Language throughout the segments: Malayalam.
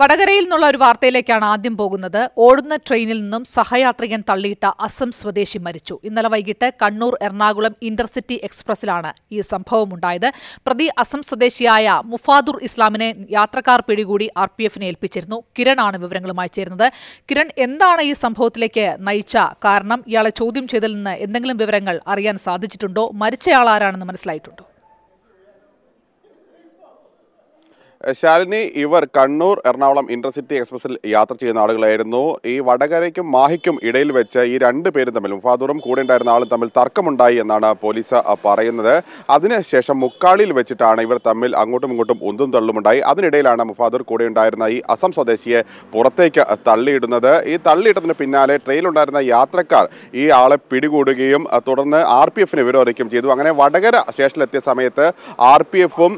വടകരയിൽ നിന്നുള്ള ഒരു വാർത്തയിലേക്കാണ് ആദ്യം പോകുന്നത് ഓടുന്ന ട്രെയിനിൽ നിന്നും സഹയാത്രികൻ തള്ളിയിട്ട അസം സ്വദേശി മരിച്ചു ഇന്നലെ വൈകിട്ട് കണ്ണൂർ എറണാകുളം ഇന്റർസിറ്റി എക്സ്പ്രസിലാണ് ഈ സംഭവമുണ്ടായത് പ്രതി അസം സ്വദേശിയായ മുഫാദുർ ഇസ്ലാമിനെ യാത്രക്കാർ പിടികൂടി ആർ പി എഫിനെ ഏൽപ്പിച്ചിരുന്നു കിരണാണ് വിവരങ്ങളുമായി ചേരുന്നത് കിരൺ എന്താണ് ഈ സംഭവത്തിലേക്ക് നയിച്ച കാരണം ഇയാളെ ചോദ്യം ചെയ്തതിൽ നിന്ന് എന്തെങ്കിലും വിവരങ്ങൾ അറിയാൻ സാധിച്ചിട്ടുണ്ടോ മരിച്ചയാൾ ആരാണെന്ന് മനസ്സിലായിട്ടുണ്ടോ ശാലിനി ഇവർ കണ്ണൂർ എറണാകുളം ഇന്റർസിറ്റി എക്സ്പ്രസിൽ യാത്ര ചെയ്യുന്ന ആളുകളായിരുന്നു ഈ വടകരയ്ക്കും മാഹിക്കും ഇടയിൽ വെച്ച് ഈ രണ്ട് പേരും തമ്മിൽ മുഫാദൂറും കൂടെ ഉണ്ടായിരുന്ന ആളും തമ്മിൽ തർക്കമുണ്ടായി എന്നാണ് പോലീസ് പറയുന്നത് അതിനുശേഷം മുക്കാളിയിൽ വെച്ചിട്ടാണ് ഇവർ തമ്മിൽ അങ്ങോട്ടും ഇങ്ങോട്ടും ഉന്തും തള്ളുമുണ്ടായി അതിനിടയിലാണ് മുഫാദൂർ കൂടെ ഉണ്ടായിരുന്ന ഈ അസം സ്വദേശിയെ പുറത്തേക്ക് തള്ളിയിടുന്നത് ഈ തള്ളിയിട്ടതിന് പിന്നാലെ ട്രെയിനിലുണ്ടായിരുന്ന യാത്രക്കാർ ഈ ആളെ പിടികൂടുകയും തുടർന്ന് ആർ പി എഫിന് വിവരം ചെയ്തു അങ്ങനെ വടകര സ്റ്റേഷനിലെത്തിയ സമയത്ത് ആർ പി എഫും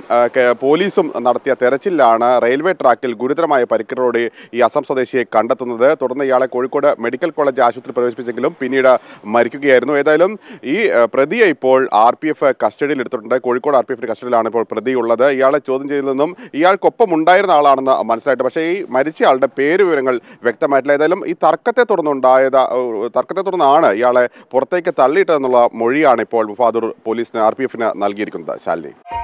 പോലീസും നടത്തിയ തെരച്ചിലാണ് റെയിൽവേ ട്രാക്കിൽ ഗുരുതരമായ പരിക്കറോടെ ഈ അസം സ്വദേശിയെ കണ്ടെത്തുന്നത് തുടർന്ന് ഇയാളെ കോഴിക്കോട് മെഡിക്കൽ കോളേജ് ആശുപത്രി പ്രവേശിപ്പിച്ചെങ്കിലും പിന്നീട് മരിക്കുകയായിരുന്നു ഏതായാലും ഈ പ്രതിയെ ഇപ്പോൾ ആർ പി എഫ് കസ്റ്റഡിയിൽ എടുത്തിട്ടുണ്ട് കോഴിക്കോട് ആർ പി എഫിന്റെ കസ്റ്റഡിയിലാണ് ഇപ്പോൾ പ്രതി ഉള്ളത് ഇയാളെ ചോദ്യം ചെയ്തതിൽ നിന്നും ഇയാൾക്കൊപ്പം ഉണ്ടായിരുന്ന ആളാണെന്ന് മനസ്സിലായിട്ട് പക്ഷേ ഈ മരിച്ച ആളുടെ പേര് വിവരങ്ങൾ വ്യക്തമായിട്ടില്ല ഏതായാലും ഈ തർക്കത്തെ തുടർന്നുണ്ടായത് തർക്കത്തെ തുടർന്നാണ് ഇയാളെ പുറത്തേക്ക് തള്ളിയിട്ടതെന്നുള്ള മൊഴിയാണ് ഇപ്പോൾ മുഫാദൂർ പോലീസിന് ആർ പി എഫിന് നൽകിയിരിക്കുന്നത് ശാലിനി